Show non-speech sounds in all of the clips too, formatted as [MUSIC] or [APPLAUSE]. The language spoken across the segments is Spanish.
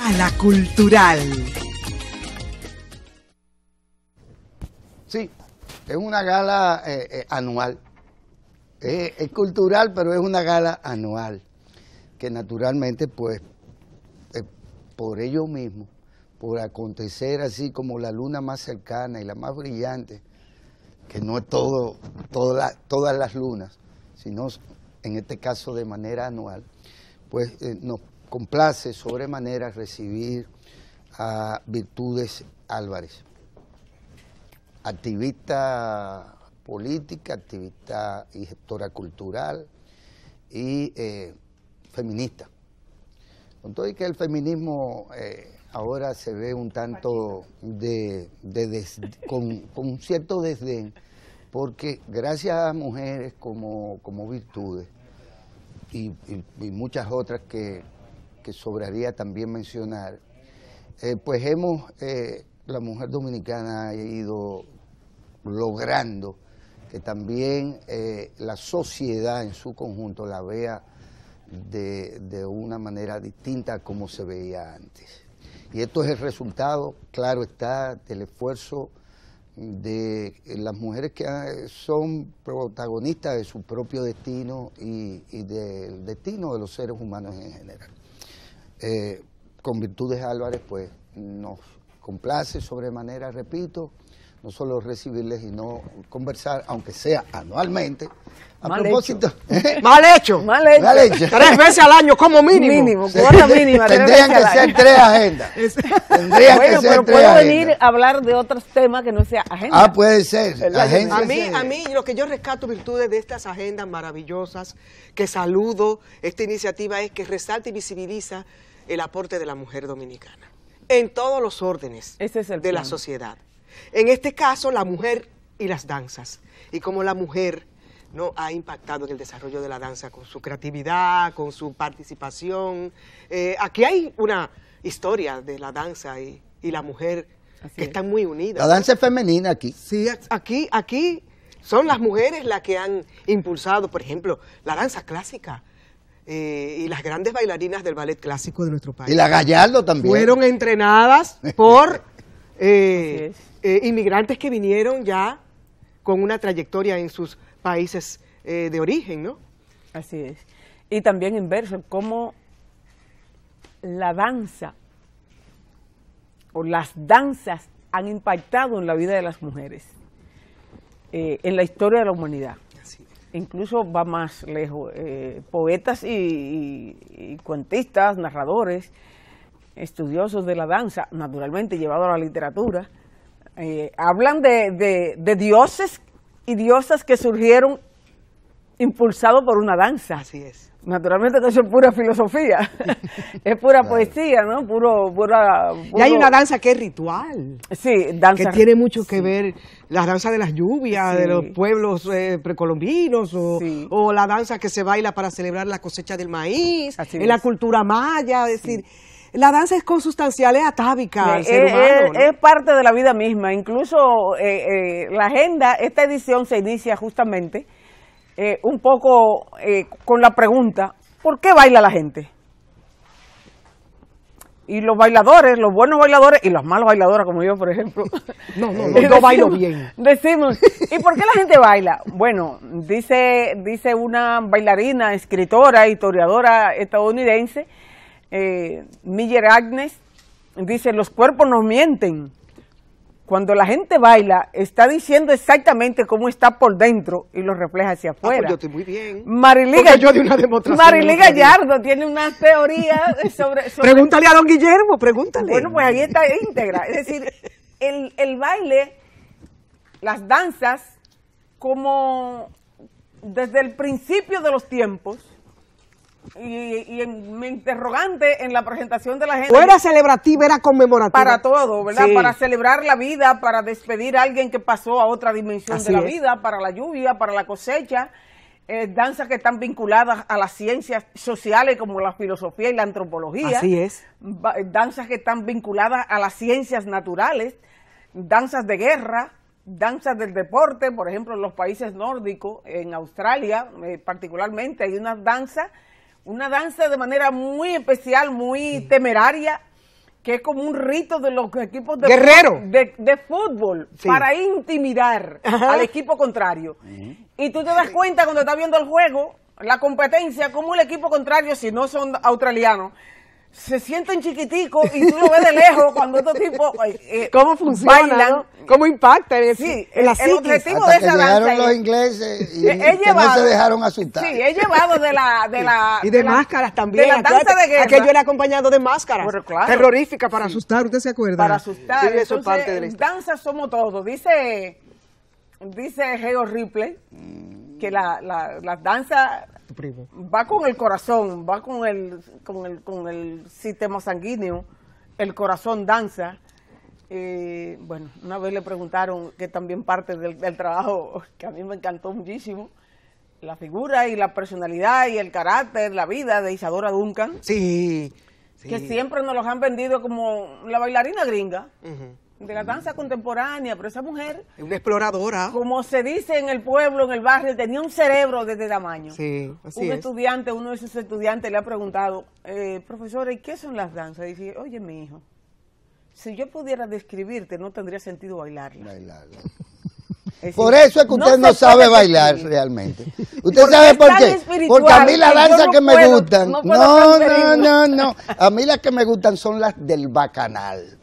A la cultural. Sí, es una gala eh, eh, anual. es cultural, pero es una gala anual. Que naturalmente, pues, eh, por ello mismo, por acontecer así como la luna más cercana y la más brillante, que no es todo, todas las lunas, sino en este caso de manera anual, pues nos complace sobremanera recibir a Virtudes Álvarez, activista política, activista y gestora cultural y eh, feminista. Con todo y que el feminismo eh, ahora se ve un tanto de, con, un cierto desdén, porque gracias a mujeres como, como virtudes y muchas otras que que sobraría también mencionar, eh, pues hemos, eh, la mujer dominicana ha ido logrando que también eh, la sociedad en su conjunto la vea de, una manera distinta a como se veía antes. Y esto es el resultado, claro está, del esfuerzo de las mujeres que son protagonistas de su propio destino y del destino de los seres humanos en general. Eh, con Virtudes Álvarez, pues nos complace sobremanera, repito, no solo recibirles y no conversar, aunque sea anualmente. A mal propósito. Hecho. [LAUGHS] mal, hecho. mal hecho. Tres veces al año, como mínimo. Mínimo, [LAUGHS] Tendrían que ser tres agendas. Tendrían que pero puedo venir a hablar de otros temas que no sea agenda. Ah, puede ser. A, mí, a mí, lo que yo rescato virtudes de estas agendas maravillosas, que saludo esta iniciativa, es que resalta y visibiliza el aporte de la mujer dominicana en todos los órdenes de la sociedad. En este caso, la mujer y las danzas, y cómo la mujer no ha impactado en el desarrollo de la danza con su creatividad, con su participación. Eh, aquí hay una historia de la danza y, la mujer que están muy unidas. La danza femenina aquí. Sí, aquí, aquí son las mujeres las que han impulsado, por ejemplo, la danza clásica. Eh, y las grandes bailarinas del ballet clásico de nuestro país. Y la Gallardo también. Fueron entrenadas por [LAUGHS] eh, eh, inmigrantes que vinieron ya con una trayectoria en sus países de origen, ¿no? Así es. Y también en inverso, cómo la danza o las danzas han impactado en la vida de las mujeres, en la historia de la humanidad incluso va más lejos, eh, poetas y, cuentistas, narradores, estudiosos de la danza, naturalmente llevado a la literatura, eh, hablan de, de, dioses y diosas que surgieron impulsados por una danza. Así es. Naturalmente, eso [LAUGHS] es pura filosofía, es pura poesía, ¿no? Puro, pura. Y hay una danza que es ritual. Sí, danza. Que tiene mucho que ver la danza de las lluvias, de los pueblos eh, precolombinos, o, la danza que se baila para celebrar la cosecha del maíz, en la cultura maya, es decir. La danza es consustancial, es atávica. es, eh, eh, humano, es, parte de la vida misma. Incluso la agenda, esta edición se inicia justamente eh, un poco eh, con la pregunta, ¿por qué baila la gente? Y los bailadores, los buenos bailadores y las malas bailadoras como yo, por ejemplo. No, no, [LAUGHS] no, bailo bien. Decimos, ¿y por qué la gente baila? Bueno, dice, dice una bailarina, escritora, historiadora estadounidense, eh, Miller Agnes, dice, los cuerpos nos mienten cuando la gente baila, está diciendo exactamente cómo está por dentro y lo refleja hacia ah, pues afuera. yo estoy muy bien. Marilí, Gallardo tiene una teoría [LAUGHS] sobre, Pregúntale a don Guillermo, pregúntale. Bueno, pues ahí está íntegra. Es decir, el, el baile, las danzas, como desde el principio de los tiempos, y, y mi interrogante en la presentación de la gente. era celebrativa, era conmemorativa. Para todo, ¿verdad? Para celebrar la vida, para despedir a alguien que pasó a otra dimensión de la vida, para la lluvia, para la cosecha. Eh, danzas que están vinculadas a las ciencias sociales como la filosofía y la antropología. Así es. Danzas que están vinculadas a las ciencias naturales, danzas de guerra, danzas del deporte, por ejemplo, en los países nórdicos, en Australia eh, particularmente, hay unas danzas una danza de manera muy especial, muy temeraria, que es como un rito de los equipos de Fútbol, de, fútbol para intimidar al equipo contrario. Y tú te das cuenta cuando estás viendo el juego, la competencia, como el equipo contrario, si no son australianos, se sienten chiquiticos y tú lo ves de lejos cuando estos tipos eh, eh, cómo funciona bailan. cómo impacta sí, el, objetivo de esa que danza los ingleses y [LAUGHS] no se dejaron asustar sí he llevado de la de la y de, máscaras también de la danza de guerra aquello era acompañado de máscaras terrorífica para asustar usted se acuerda para asustar sí, eso es parte de la historia. danza somos todos dice dice Geo Ripley que la, la, las danzas Va con el corazón, va con el, con el, con el sistema sanguíneo, el corazón danza. Eh, bueno, una vez le preguntaron que también parte del, trabajo [LAUGHS] que a mí me encantó muchísimo, la figura y la personalidad y el carácter, la vida de Isadora Duncan. Sí. Que siempre nos los han vendido como la bailarina gringa de la danza contemporánea, pero esa mujer... Una exploradora. Como se dice en el pueblo, en el barrio, tenía un cerebro de tamaño. Sí, así Un estudiante, uno de sus estudiantes le ha preguntado, eh, profesora, ¿y qué son las danzas? Y dice, oye, mi hijo, si yo pudiera describirte, no tendría sentido bailar. bailarle por eso es que usted no, sabe bailar realmente. [LAUGHS] ¿Usted sabe por qué? Porque a mí las danzas que me gustan. no, no, [LAUGHS] no, no. A mí las que me gustan son las del bacanal.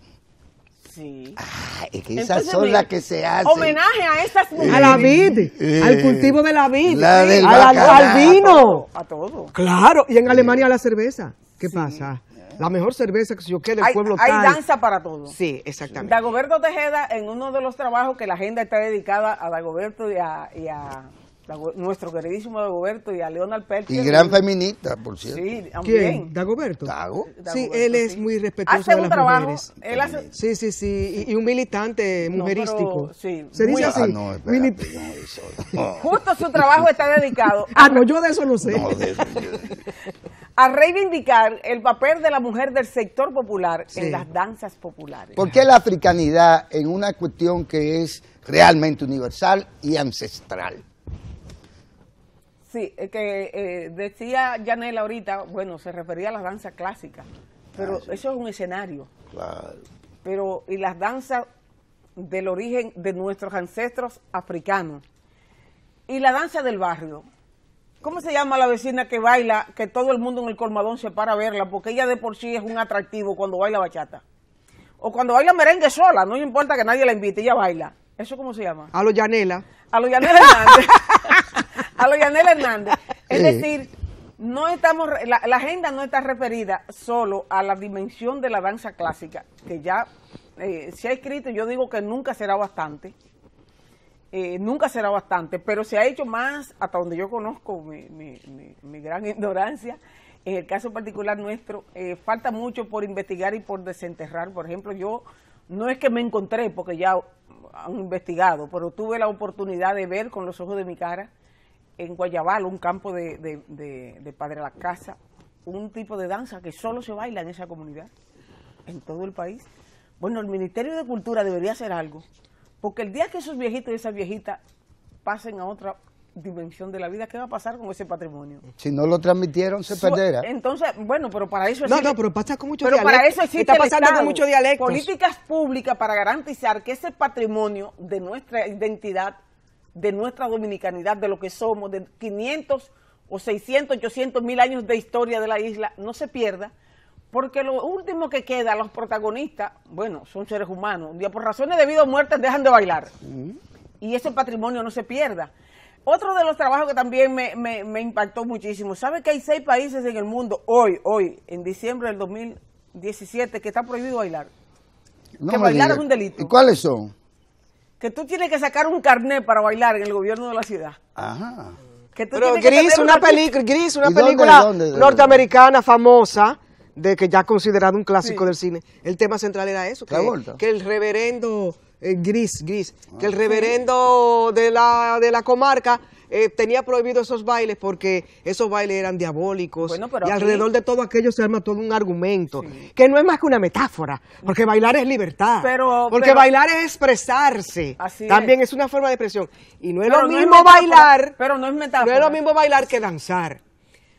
Sí. Ah, esas son las que se hacen. Homenaje a esas mujeres. a la vid, al cultivo de la vid, a la, al vino. A todo, Claro, y en Alemania la cerveza. ¿Qué pasa? La mejor cerveza que yo que del pueblo Hay danza para todo. Sí, exactamente. Dagoberto Tejeda, en uno de los trabajos que la agenda está dedicada a Dagoberto y a nuestro queridísimo Dagoberto y a Leonard Pérez. Y gran feminista, por cierto. Sí, ¿Quién? ¿Dagoberto? Sí, él es muy respetuoso hace un trabajo, Sí, sí, sí, y, un militante mujerístico. sí, así? Justo su trabajo está dedicado. A... [LAUGHS] ah, no, yo de eso lo sé. [LAUGHS] a reivindicar el papel de la mujer del sector popular en las danzas populares. ¿Por qué la africanidad en una cuestión que es realmente universal y ancestral? Sí, que eh, decía Janela ahorita, bueno, se refería a las danzas clásicas, pero ah, eso es un escenario. Claro. Pero, y las danzas del origen de nuestros ancestros africanos. Y la danza del barrio. ¿Cómo se llama la vecina que baila, que todo el mundo en el colmadón se para a verla, porque ella de por sí es un atractivo cuando baila bachata? O cuando baila merengue sola, no importa que nadie la invite, ella baila. ¿Eso cómo se llama? A lo Yanela. A lo Yanela [LAUGHS] [LAUGHS] a lo Hernández. Es decir, no estamos, la, agenda no está referida solo a la dimensión de la danza clásica, que ya eh, se ha escrito, y yo digo que nunca será bastante, eh, nunca será bastante, pero se ha hecho más, hasta donde yo conozco mi, mi, gran [LAUGHS] ignorancia, en el caso particular nuestro, eh, falta mucho por investigar y por desenterrar. Por ejemplo, yo no es que me encontré, porque ya han investigado, pero tuve la oportunidad de ver con los ojos de mi cara en Guayabal, un campo de, de, de, Padre la Casa, un tipo de danza que solo se baila en esa comunidad, en todo el país. Bueno, el Ministerio de Cultura debería hacer algo, porque el día que esos viejitos y esas viejitas pasen a otra dimensión de la vida, ¿qué va a pasar con ese patrimonio? Si no lo transmitieron, se perderá. Entonces, bueno, pero para eso No, no, pero pasa con dialecto. pero para eso existe Está pasando con mucho dialecto. Políticas públicas para garantizar que ese patrimonio de nuestra identidad de nuestra dominicanidad, de lo que somos, de 500 o 600, 800 mil años de historia de la isla, no se pierda, porque lo último que queda los protagonistas, bueno, son seres humanos, un por razones de vida o muerte dejan de bailar, mm. y ese patrimonio no se pierda. Otro de los trabajos que también me, me, impactó muchísimo, ¿sabe que hay seis países en el mundo hoy, hoy, en diciembre del 2017, que está prohibido bailar? que bailar es un delito. ¿Y cuáles son? que tú tienes que sacar un carnet para bailar en el gobierno de la ciudad. Ajá. Que tú Pero tienes Gris, que una, película, Gris, una película norteamericana famosa, de que ya considerado un clásico del cine. El tema central era eso, que, que el reverendo eh, Gris, Gris, que el ah. reverendo de la, de la comarca eh, tenía prohibido esos bailes porque esos bailes eran diabólicos. y alrededor de todo aquello se arma todo un argumento, que no es más que una metáfora, porque bailar es libertad. Pero, porque bailar es expresarse. También es. una forma de expresión. Y no es lo mismo bailar. Pero no es metáfora. No es lo mismo bailar que danzar.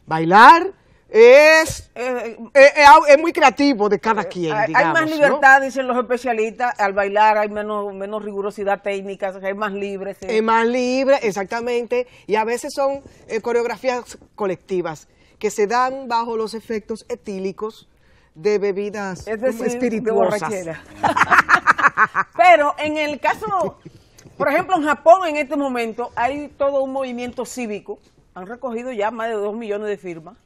Bailar eh, eh, eh, es, muy creativo de cada quien. Hay, más libertad, dicen los especialistas, al bailar hay menos, menos rigurosidad técnica, hay más libre. Es más libre, exactamente, y a veces son coreografías colectivas que se dan bajo los efectos etílicos de bebidas es espirituosas. [LAUGHS] Pero en el caso, por ejemplo, en Japón en este momento hay todo un movimiento cívico, han recogido ya más de dos millones de firmas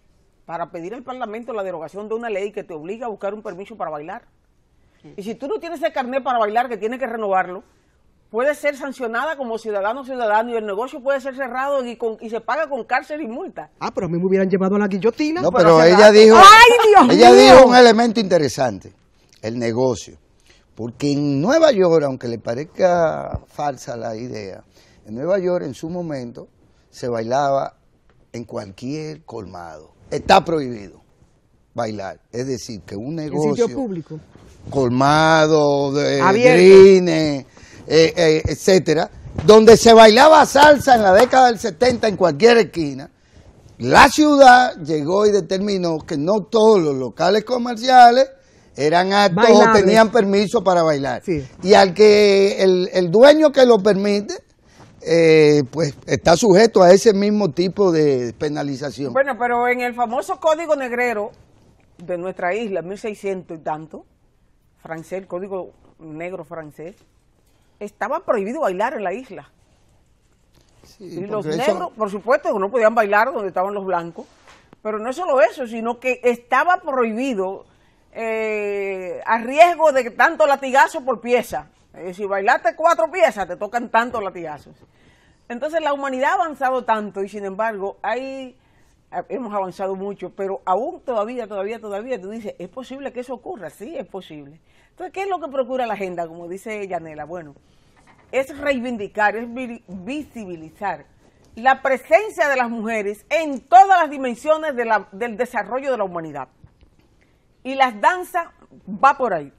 para pedir al Parlamento la derogación de una ley que te obliga a buscar un permiso para bailar. Y si tú no tienes ese carnet para bailar, que tienes que renovarlo, puede ser sancionada como ciudadano ciudadano y el negocio puede ser cerrado y, y se paga con cárcel y multa. Ah, pero a mí me hubieran llevado a la guillotina. No, pero ella dijo, ¡Ay, Dios ella dijo un elemento interesante, el negocio. Porque en Nueva York, aunque le parezca falsa la idea, en Nueva York en su momento se bailaba en cualquier colmado está prohibido bailar. Es decir, que un negocio... público. Colmado, de grines, eh, eh, eh, etcétera, donde se bailaba salsa en la década del 70 en cualquier esquina, la ciudad llegó y determinó que no todos los locales comerciales eran aptos o tenían permiso para bailar. Y al que el, el dueño que lo permite eh, pues está sujeto a ese mismo tipo de penalización. Bueno, pero en el famoso Código Negrero de nuestra isla, 1600 y tanto, francés, el Código Negro francés, estaba prohibido bailar en la isla. y los negros, por supuesto, no podían bailar donde estaban los blancos, pero no solo eso, sino que estaba prohibido eh, a riesgo de tanto latigazo por pieza eh, si bailaste cuatro piezas, te tocan tantos latigazos. Entonces la humanidad ha avanzado tanto y sin embargo hay, eh, hemos avanzado mucho, pero aún todavía, todavía, todavía, tú dices, ¿es posible que eso ocurra? Sí, es posible. Entonces, ¿qué es lo que procura la agenda? Como dice Yanela, bueno, es reivindicar, es visibilizar la presencia de las mujeres en todas las dimensiones del desarrollo de la humanidad. Y las danzas va por ahí.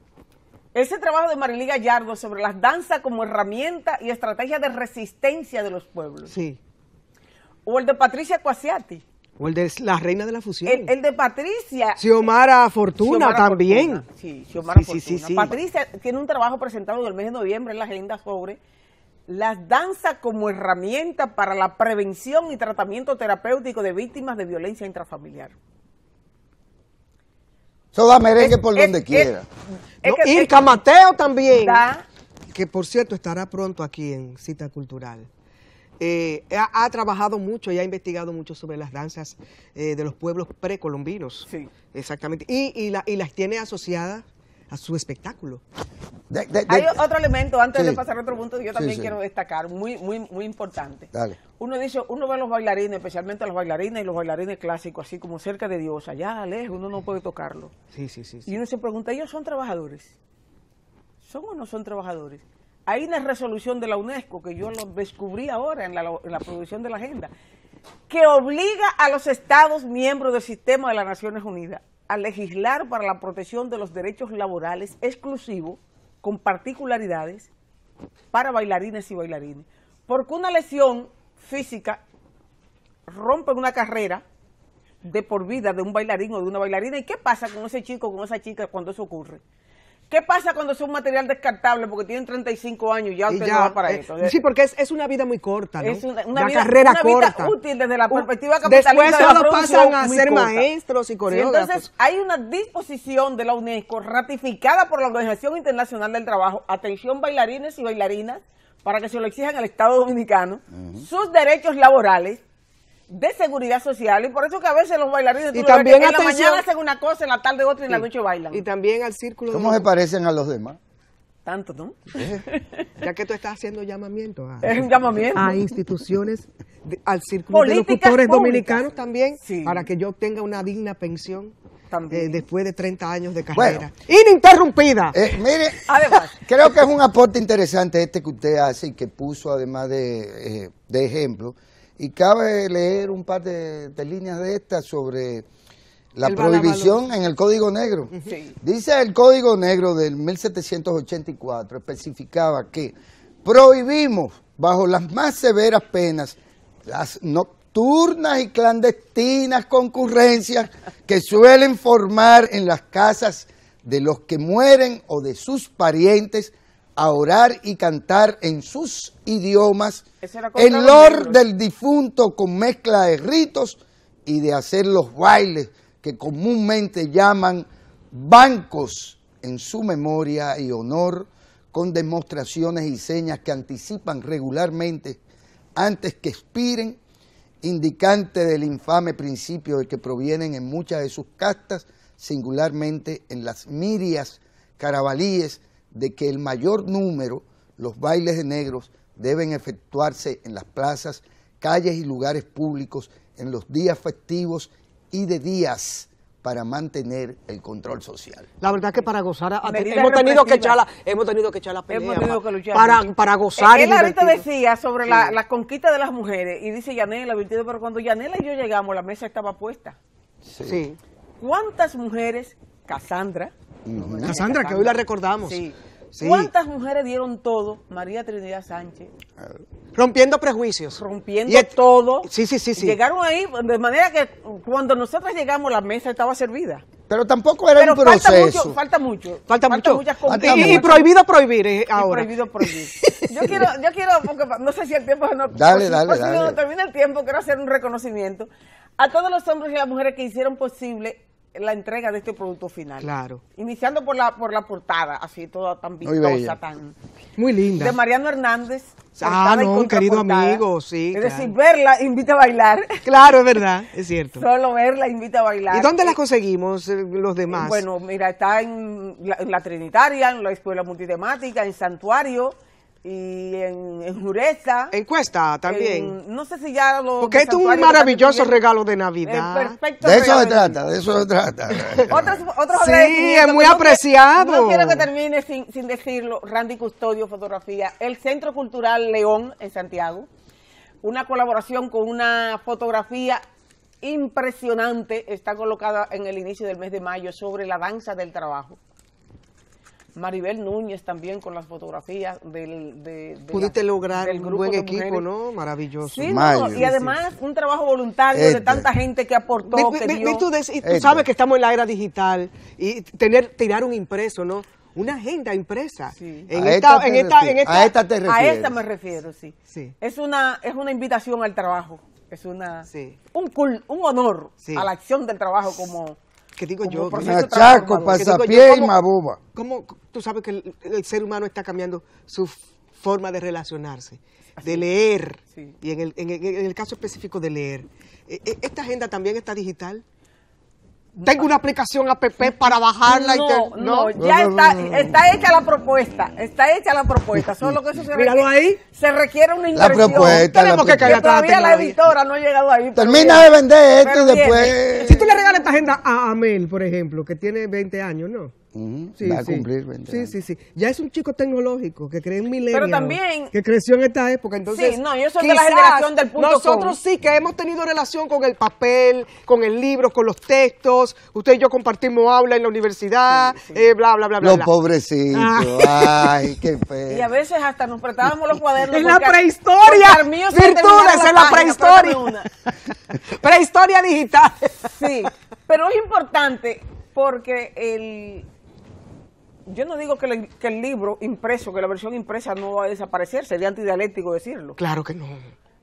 Ese trabajo de Marilí Gallardo sobre las danzas como herramienta y estrategia de resistencia de los pueblos. Sí. O el de Patricia Cuasiati. O el de la reina de la fusión. El, de Patricia. Xiomara Fortuna también. sí, Xiomara sí, Fortuna. Sí, Patricia tiene un trabajo presentado en el mes de noviembre en la agenda sobre las danzas como herramienta para la prevención y tratamiento terapéutico de víctimas de violencia intrafamiliar. Eso merengue por donde quiera. que, Irka también. Que por cierto estará pronto aquí en Cita Cultural. Eh, ha, trabajado mucho y ha investigado mucho sobre las danzas eh, de los pueblos precolombinos. Sí. Exactamente. y las tiene asociadas a su espectáculo. Hay otro elemento, antes de pasar a otro punto, que yo también quiero destacar, muy, muy, muy importante. Uno dice, uno ve a los bailarines, especialmente a los bailarines y los bailarines clásicos, así como cerca de Dios, allá lejos, uno no puede tocarlo. Sí, sí, sí. Y uno se pregunta, ¿ellos son trabajadores? ¿Son o no son trabajadores? Hay una resolución de la UNESCO que yo lo descubrí ahora en la producción de la agenda, que obliga a los Estados miembros del sistema de las Naciones Unidas a legislar para la protección de los derechos laborales exclusivos, con particularidades, para bailarines y bailarines. Porque una lesión física rompe una carrera de por vida de un bailarín o de una bailarina. ¿Y qué pasa con ese chico, con esa chica cuando eso ocurre? ¿Qué pasa cuando es un material descartable? Porque tienen 35 años y ya usted ya, no para eh, eso. sí, porque es, una vida muy corta, Es una, vida, carrera una Vida útil desde la perspectiva capitalista. Después de pasan a ser maestros y coreógrafos. entonces, hay una disposición de la UNESCO ratificada por la Organización Internacional del Trabajo, atención bailarines y bailarinas, para que se lo exijan al Estado Dominicano, sus derechos laborales, de seguridad social y por eso que a veces los bailarines y también en la mañana hacen una cosa, en la tarde otra y en la noche bailan. Y también al círculo. ¿Cómo se parecen a los demás? Tanto, ¿no? ¿Eh? [LAUGHS] ya que tú estás haciendo llamamiento a, es un llamamiento. a instituciones, al círculo de locutores dominicanos también, para que yo obtenga una digna pensión. Eh, después de 30 años de carrera. Ininterrumpida. Eh, mire, [LAUGHS] creo que es un aporte interesante este que usted hace y que puso además de, de ejemplo y cabe leer un par de, líneas de estas sobre la prohibición en el Código Negro. Dice el Código Negro del 1784, especificaba que prohibimos bajo las más severas penas las nocturnas y clandestinas concurrencias que suelen formar en las casas de los que mueren o de sus parientes a orar y cantar en sus idiomas el lor del difunto con mezcla de ritos y de hacer los bailes que comúnmente llaman bancos en su memoria y honor con demostraciones y señas que anticipan regularmente antes que expiren, indicante del infame principio del que provienen en muchas de sus castas, singularmente en las mirias, carabalíes, de que el mayor número, los bailes de negros, deben efectuarse en las plazas, calles y lugares públicos en los días festivos y de días para mantener el control social. La verdad que para gozar, hemos, tenido que echar la, hemos tenido que echar para, gozar. Él, ahorita decía sobre la, conquista de las mujeres y dice Yanela, pero cuando Yanela y yo llegamos la mesa estaba puesta. sí. ¿Cuántas mujeres, Casandra, Sandra, que hoy la recordamos. ¿Cuántas mujeres dieron todo? María Trinidad Sánchez. Rompiendo prejuicios. Rompiendo y todo. Sí, sí, sí, Llegaron ahí de manera que cuando nosotros llegamos la mesa estaba servida. Pero tampoco era un falta proceso. Mucho, falta mucho, falta, mucho. y, prohibido prohibir eh, ahora. prohibido prohibir. [LAUGHS] Yo quiero, yo quiero, porque no sé si el tiempo Dale, dale, no termina el tiempo, quiero hacer un reconocimiento a todos los hombres y las mujeres que hicieron posible la entrega de este producto final. Claro. Iniciando por la por la portada, así toda tan vistosa, tan Muy linda. De Mariano Hernández. Ah, no, querido amigo, sí. Es decir, verla invita a bailar. [LAUGHS] Claro, es verdad, es cierto. Solo verla invita a bailar. ¿Y dónde las conseguimos eh, los eh, demás? Bueno, mira, está en la, Trinitaria, en la Escuela Multitemática, en Santuario, y en, en Jureza. En Cuesta también. no sé si ya lo. Porque es un maravilloso regalo de Navidad. de eso se trata, de eso se trata. [LAUGHS] sí, es muy apreciado. No, quiero que termine sin decirlo. Randy Custodio, fotografía. El Centro Cultural León en Santiago. Una colaboración con una fotografía impresionante. Está colocada en el inicio del mes de mayo sobre la danza del trabajo. Maribel Núñez también con las fotografías del, de, Pudiste lograr un buen equipo, ¿no? Maravilloso. Sí, y además un trabajo voluntario de tanta gente que aportó. que tú, sabes que estamos en la era digital y tener tirar un impreso, ¿no? Una agenda impresa. Sí. En, esta, en, esta, en esta, a esta te A esta me refiero, sí. sí. Es, una, es una invitación al trabajo. Es una, un, un honor a la acción del trabajo como que digo yo, machaco, pasapié y ¿Cómo tú sabes que el, ser humano está cambiando su forma de relacionarse, de leer? Y en el, en, en el, caso específico de leer, e, e, ¿esta agenda también está digital? Tengo una aplicación app para bajarla. No, y no, ya está, está hecha la propuesta. Está hecha la propuesta. Solo que eso se requiere, ahí. Se requiere una inversión. La propuesta. Tenemos que todavía la editora no ha llegado ahí. Termina de vender esto y después. Eh. Si tú le regales esta agenda a Amel, por ejemplo, que tiene 20 años, ¿no? sí, a sí. cumplir Sí, Ya es un chico tecnológico que cree en milenio, también... Que creció en esta época, entonces... Sí, no, yo soy de la generación del punto Nosotros sí que hemos tenido relación con el papel, con el libro, con los textos. Usted y yo compartimos aula en la universidad, eh, bla, bla, bla, bla. Los pobrecitos. Ah. Ay, qué [LAUGHS] feo. Y a veces hasta nos prestábamos los cuadernos. En la prehistoria! Virtudes, en la prehistoria. [LAUGHS] prehistoria digital. Sí, pero es importante porque el yo no digo que, el libro impreso, que la versión impresa no va a desaparecer, sería antidialéctico decirlo. Claro que no.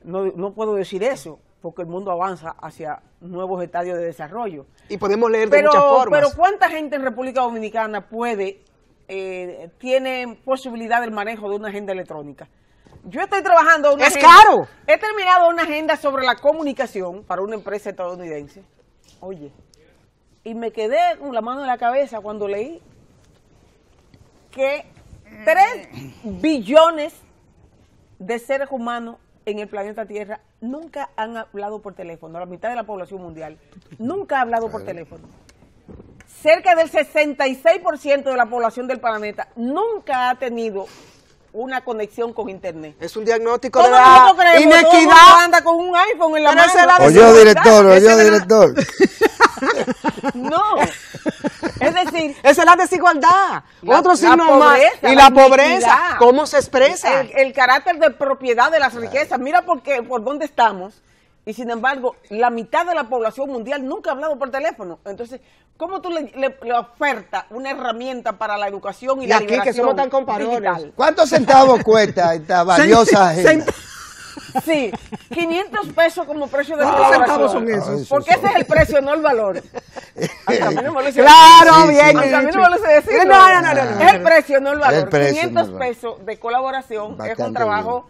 No, puedo decir eso, porque el mundo avanza hacia nuevos estadios de desarrollo. Y podemos leer pero, de muchas formas. Pero ¿cuánta gente en República Dominicana puede, eh, tiene posibilidad del manejo de una agenda electrónica? Yo estoy trabajando ¡Es He terminado una agenda sobre la comunicación para una empresa estadounidense. Oye, y me quedé con la mano en la cabeza cuando leí que 3 billones de seres humanos en el planeta Tierra nunca han hablado por teléfono, la mitad de la población mundial nunca ha hablado por teléfono. Cerca del 66% de la población del planeta nunca ha tenido una conexión con internet. Es un diagnóstico de la creemos, inequidad. anda con un iPhone en la Oye, director, oye, director. [LAUGHS] [LAUGHS] Esa es la desigualdad. Otro signo más. Y la, pobreza. ¿Cómo se expresa? El, carácter de propiedad de las riquezas. Mira por, por dónde estamos. Y sin embargo, la mitad de la población mundial nunca ha hablado por teléfono. Entonces, ¿cómo tú le, le, ofertas una herramienta para la educación y, y la aquí que somos tan ¿Cuántos centavos cuesta esta [LAUGHS] valiosa agenda? Sí, 500 pesos como precio de colaboración, centavos son esos? Porque ese es el precio, no el valor. Claro, bien. me lo decir. Es el precio, no el valor. 500 pesos de colaboración es un trabajo.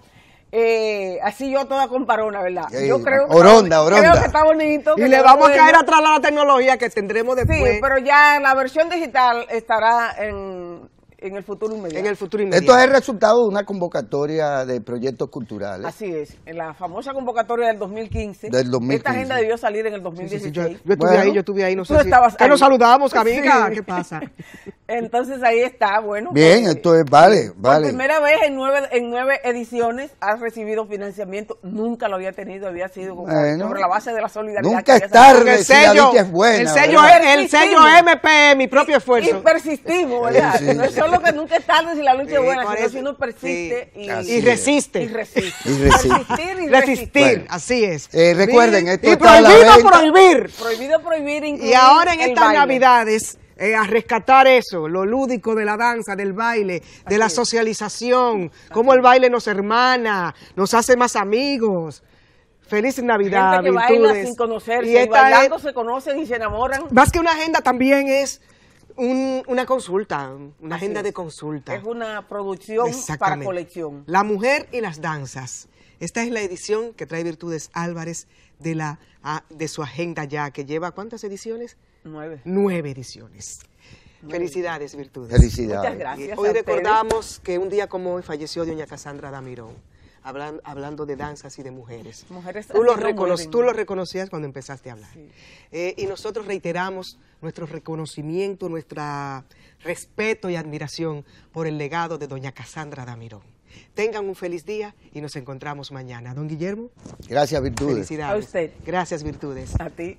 Eh, así yo toda comparona, ¿verdad? yo creo que, oronda, está, Creo que está bonito. y le vamos a caer atrás a la tecnología que tendremos después. Sí, pero ya la versión digital estará en en el futuro inmediato. Esto es el resultado de una convocatoria de proyectos culturales. Así es. En la famosa convocatoria del 2015. Del 2015. Esta agenda debió salir en el 2016. yo, estuve ahí, yo estuve ahí. No sé Que nos saludamos Camila. ¿Qué pasa? [LAUGHS] Entonces ahí está, bueno. Bien, entonces pues, esto es, vale, vale. Por primera vez en nueve, en nueve ediciones has recibido financiamiento. Nunca lo había tenido, había sido como sobre la base de la solidaridad. Nunca es tarde, el sello, si es buena. El sello, el, el sello MP, mi propio esfuerzo. Y persistimos, ¿verdad? No es solo lo que nunca es tarde si la lucha es buena, sino si uno persiste y, y, resiste. Y resiste. Y resiste. y resistir. resistir. así es. Eh, recuerden, esto está prohibido prohibir. Prohibido prohibir Y ahora en estas navidades. Eh, a rescatar eso, lo lúdico de la danza, del baile, de la socialización, cómo el baile nos hermana, nos hace más amigos. Feliz Navidad, Gente que Baila sin conocerse, y, y bailando se conocen y se enamoran. Más que una agenda también es una consulta, una agenda de consulta. Es una producción para colección. La mujer y las danzas. Esta es la edición que trae Virtudes Álvarez de, la, ah, de su agenda ya, que lleva ¿cuántas ediciones? Nueve. Nueve ediciones. Felicidades, Virtudes. Felicidades. Muchas gracias. Hoy recordamos que un día como hoy falleció doña Casandra Damirón hablando de danzas y de mujeres. mujeres tú, lo tú lo reconocías cuando empezaste a hablar. Eh, y nosotros reiteramos nuestro reconocimiento, nuestro respeto y admiración por el legado de doña Casandra Damirón. Tengan un feliz día y nos encontramos mañana. Don Guillermo. Gracias, Virtudes. Felicidades. A usted. Gracias, Virtudes. A ti.